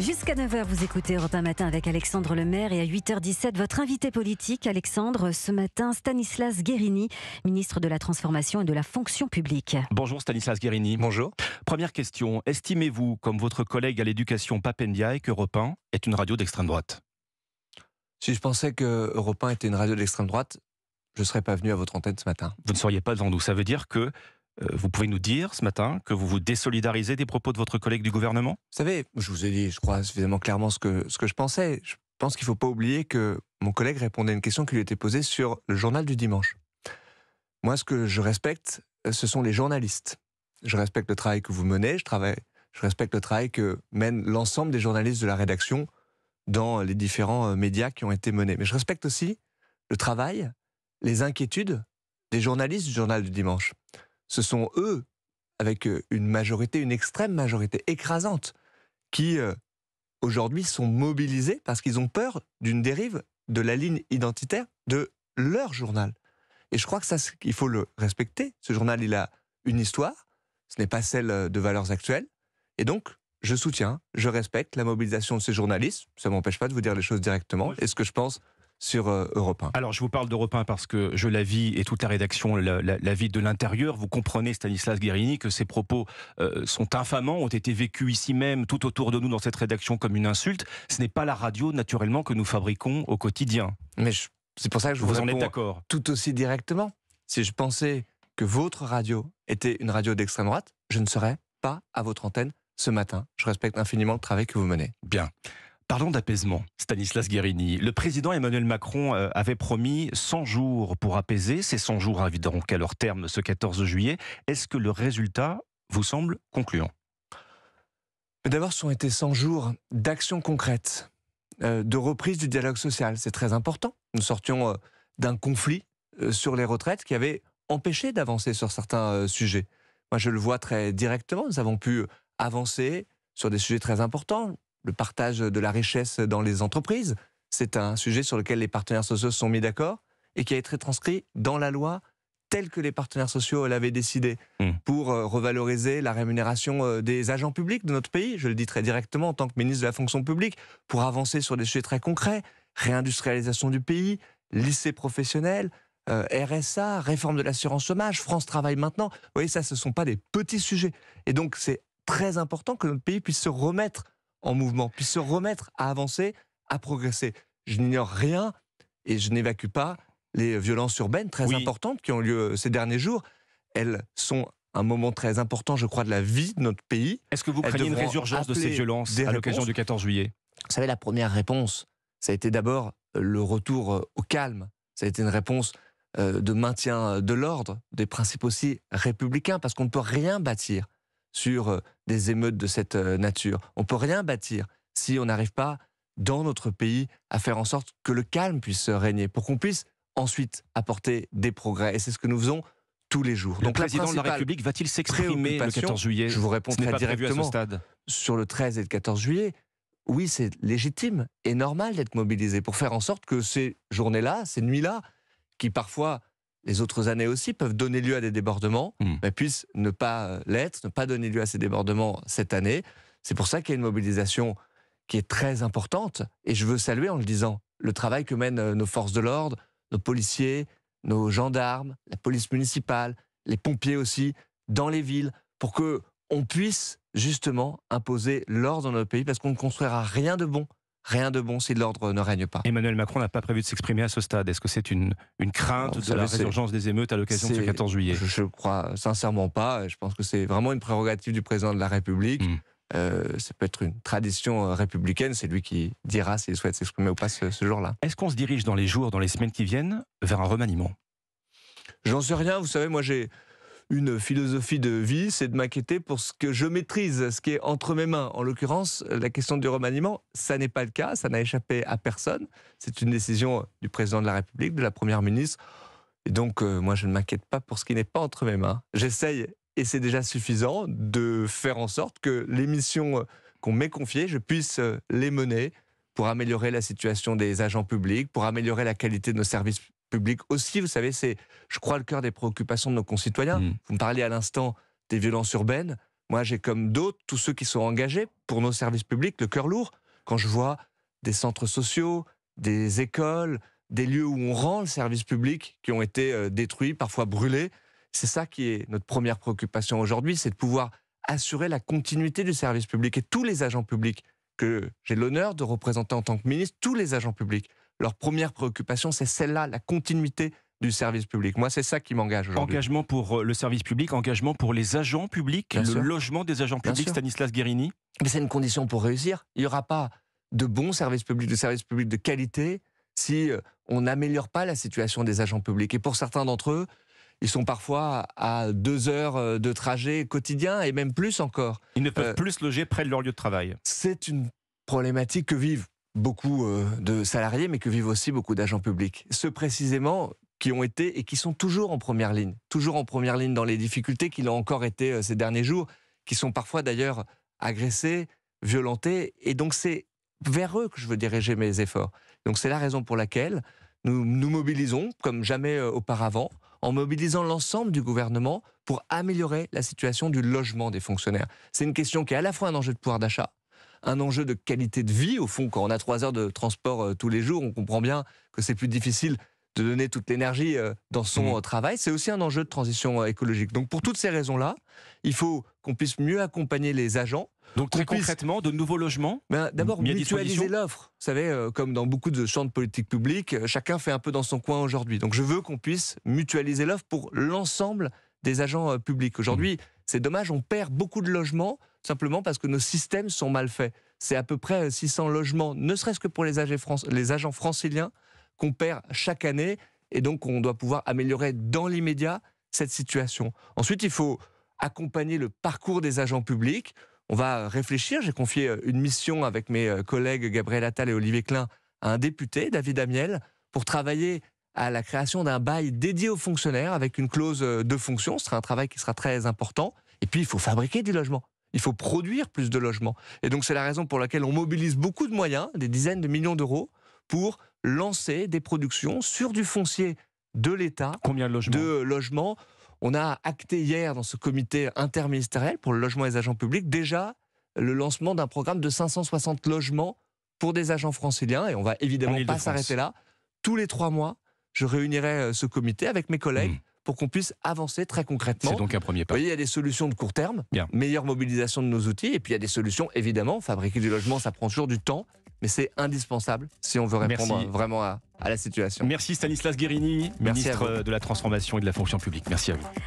Jusqu'à 9h, vous écoutez Europe 1 Matin avec Alexandre Lemaire et à 8h17, votre invité politique, Alexandre, ce matin, Stanislas Guérini, ministre de la Transformation et de la Fonction publique. Bonjour Stanislas Guérini. Bonjour. Première question, estimez-vous, comme votre collègue à l'éducation Papendia, qu'Europe 1 est une radio d'extrême droite Si je pensais que 1 était une radio d'extrême droite, je ne serais pas venu à votre antenne ce matin. Vous ne seriez pas devant nous. Ça veut dire que euh, vous pouvez nous dire ce matin que vous vous désolidarisez des propos de votre collègue du gouvernement Vous savez, je vous ai dit, je crois, suffisamment clairement ce que, ce que je pensais. Je pense qu'il ne faut pas oublier que mon collègue répondait à une question qui lui était posée sur le journal du dimanche. Moi, ce que je respecte, euh, ce sont les journalistes. Je respecte le travail que vous menez, je, travaille, je respecte le travail que mène l'ensemble des journalistes de la rédaction dans les différents euh, médias qui ont été menés. Mais je respecte aussi le travail, les inquiétudes des journalistes du journal du dimanche ce sont eux, avec euh, une majorité, une extrême majorité écrasante, qui euh, aujourd'hui sont mobilisés parce qu'ils ont peur d'une dérive de la ligne identitaire de leur journal. Et je crois que ça, il faut le respecter. Ce journal, il a une histoire, ce n'est pas celle euh, de valeurs actuelles. Et donc, je soutiens, je respecte la mobilisation de ces journalistes. Ça ne m'empêche pas de vous dire les choses directement et ce que je pense sur euh, Europe Alors je vous parle d'Europe 1 parce que je la vis et toute la rédaction la, vit de l'intérieur. Vous comprenez Stanislas Guérini que ces propos euh, sont infamants, ont été vécus ici même, tout autour de nous dans cette rédaction comme une insulte. Ce n'est pas la radio naturellement que nous fabriquons au quotidien. Mais c'est pour ça que je vous, en êtes d'accord tout aussi directement. Si je pensais que votre radio était une radio d'extrême droite, je ne serais pas à votre antenne ce matin. Je respecte infiniment le travail que vous menez. Bien. Parlons d'apaisement. Stanislas Guérini, le président Emmanuel Macron euh, avait promis 100 jours pour apaiser. Ces 100 jours arriveront à leur terme ce 14 juillet. Est-ce que le résultat vous semble concluant D'abord, ce sont été 100 jours d'actions concrètes, euh, de reprise du dialogue social. C'est très important. Nous sortions euh, d'un conflit sur les retraites qui avait empêché d'avancer sur certains sujets. Moi, je le vois très directement. Nous avons pu avancer sur des sujets très importants le partage de la richesse dans les entreprises. C'est un sujet sur lequel les partenaires sociaux se sont mis d'accord et qui a été transcrit dans la loi telle que les partenaires sociaux l'avaient décidé hmm. pour euh, revaloriser la rémunération euh, des agents publics de notre pays, je le dis très directement en tant que ministre de la fonction publique, pour avancer sur des sujets très concrets, réindustrialisation du pays, lycée professionnel, euh, RSA, réforme de l'assurance chômage, France travaille maintenant. Vous voyez, ça, ce ne sont pas des petits sujets. Et donc, c'est très important que notre pays puisse se remettre en mouvement, puis se remettre à avancer, à progresser. Je n'ignore rien et je n'évacue pas les violences urbaines très importantes qui ont lieu euh, ces derniers jours. Elles sont un moment très important, je crois, de la vie de notre pays. Est-ce que vous craignez une résurgence de ces violences à l'occasion du 14 juillet Vous savez, la première réponse, ça a été d'abord euh, le retour euh, au calme. Ça a été une réponse de maintien de l'ordre, des principes aussi républicains, parce qu'on ne peut rien bâtir sur euh, des émeutes de cette euh, nature. On peut rien bâtir si on n'arrive pas dans notre pays à faire en sorte que le calme puisse régner, pour qu'on puisse ensuite apporter des progrès. Et c'est ce que nous faisons tous les jours. Le Donc, président de la République va-t-il s'exprimer le 14 juillet Je vous réponds très directement. Stade. Sur le 13 et le 14 juillet, oui, c'est légitime et normal d'être mobilisé pour faire en sorte que ces journées-là, ces nuits-là, qui parfois les autres années aussi, peuvent donner lieu à des débordements, hmm. mais puissent ne pas euh, l'être, ne pas donner lieu à ces débordements cette année. C'est pour ça qu'il y a une mobilisation qui est très importante, et je veux saluer en le disant, le travail que mènent euh, nos forces de l'ordre, nos policiers, nos gendarmes, la police municipale, les pompiers aussi, dans les villes, pour que on puisse justement imposer l'ordre dans notre pays, parce qu'on ne construira rien de bon rien de bon si l'ordre ne règne pas. Emmanuel Macron n'a pas prévu de s'exprimer à ce stade. Est-ce que c'est une, crainte de la résurgence des émeutes à l'occasion du 14 juillet je, ne crois sincèrement pas. Je pense que c'est vraiment une prérogative du président de la République. Hmm. Euh, ça peut être une tradition euh, républicaine, c'est lui qui dira s'il souhaite s'exprimer ou pas ce, ce jour-là. Est-ce qu'on se dirige dans les jours, dans les semaines qui viennent, vers un remaniement J'en sais rien, vous savez, moi j'ai une philosophie de vie, c'est de m'inquiéter pour ce que je maîtrise, ce qui est entre mes mains. En l'occurrence, la question du remaniement, ça n'est pas le cas, ça n'a échappé à personne. C'est une décision du président de la République, de la première ministre. Et donc, euh, moi, je ne m'inquiète pas pour ce qui n'est pas entre mes mains. J'essaye, et c'est déjà suffisant, de faire en sorte que les missions euh, qu'on m'est confiées, je puisse euh, les mener pour améliorer la situation des agents publics, pour améliorer la qualité de nos services public aussi. Vous savez, c'est, je crois, le cœur des préoccupations de nos concitoyens. Mmh. Vous me parlez à l'instant des violences urbaines. Moi, j'ai comme d'autres, tous ceux qui sont engagés pour nos services publics, le cœur lourd. Quand je vois des centres sociaux, des écoles, des lieux où on rend le service public qui ont été euh, détruits, parfois brûlés, c'est ça qui est notre première préoccupation aujourd'hui, c'est de pouvoir assurer la continuité du service public. Et tous les agents publics que j'ai l'honneur de représenter en tant que ministre, tous les agents publics leur première préoccupation, c'est celle-là, la continuité du service public. Moi, c'est ça qui m'engage aujourd'hui. Engagement pour euh, le service public, engagement pour les agents publics, le logement des agents publics, Stanislas Guérini. Mais c'est une condition pour réussir. Il n'y aura pas de bons services publics, de service publics de qualité, si euh, on n'améliore pas la situation des agents publics. Et pour certains d'entre eux, ils sont parfois à deux heures euh, de trajet quotidien et même plus encore. Ils ne peuvent plus se loger près de leur lieu de travail. C'est une problématique que vivent beaucoup euh, de salariés, mais que vivent aussi beaucoup d'agents publics. Ceux précisément qui ont été et qui sont toujours en première ligne, toujours en première ligne dans les difficultés qu'ils ont encore été euh, ces derniers jours, qui sont parfois d'ailleurs agressés, violentés. Et donc c'est vers eux que je veux diriger mes efforts. Donc c'est la raison pour laquelle nous nous mobilisons comme jamais euh, auparavant en mobilisant l'ensemble du gouvernement pour améliorer la situation du logement des fonctionnaires. C'est une question qui est à la fois un enjeu de pouvoir d'achat, un enjeu de qualité de vie. Au fond, quand on a trois heures de transport euh, tous les jours, on comprend bien que c'est plus difficile de donner toute l'énergie euh, dans son mmh. euh, travail. C'est aussi un enjeu de transition écologique. Donc pour toutes ces raisons-là, il faut qu'on puisse mieux accompagner les agents. Donc très concrètement, de nouveaux logements ben, D'abord, mutualiser l'offre. Vous savez, comme dans beaucoup de champs de politique publique, chacun fait un peu dans son coin aujourd'hui. Donc je veux qu'on puisse mutualiser l'offre pour l'ensemble des agents publics. Aujourd'hui, mmh. c'est dommage, on perd beaucoup de logements simplement parce que nos systèmes sont mal faits. C'est à peu près 600 euh, logements, ne serait-ce que pour les, les agents franciliens, qu'on perd chaque année, et donc on doit pouvoir améliorer dans l'immédiat cette situation. Ensuite, il faut accompagner le parcours des agents publics. On va euh, réfléchir. J'ai confié euh, une mission avec mes collègues Gabriel Attal et Olivier Klein à un député, David Amiel, pour travailler à la création d'un bail dédié aux fonctionnaires avec une clause de fonction. Ce sera un travail qui sera très important. Et puis, il faut fabriquer du logement il faut produire plus de logements. Et donc c'est la raison pour laquelle on mobilise beaucoup de moyens, des dizaines de millions d'euros, pour lancer des productions sur du foncier de l'État. Combien de logements De logements. On a acté hier dans ce comité interministériel pour le logement des agents publics déjà le lancement d'un programme de 560 logements pour des agents franciliens et on va évidemment pas s'arrêter là. Tous les trois mois, je réunirai euh, ce comité avec mes collègues. Hmm pour qu'on puisse avancer très concrètement. C'est donc un premier pas. Vous voyez, il y a des solutions de court terme, meilleure mobilisation de nos outils, et puis il y a des solutions, évidemment, fabriquer du logement, ça prend toujours du temps, mais c'est indispensable si on veut répondre vraiment à, la situation. Merci Stanislas Guérini, ministre de la Transformation et de la Fonction publique. Merci à vous.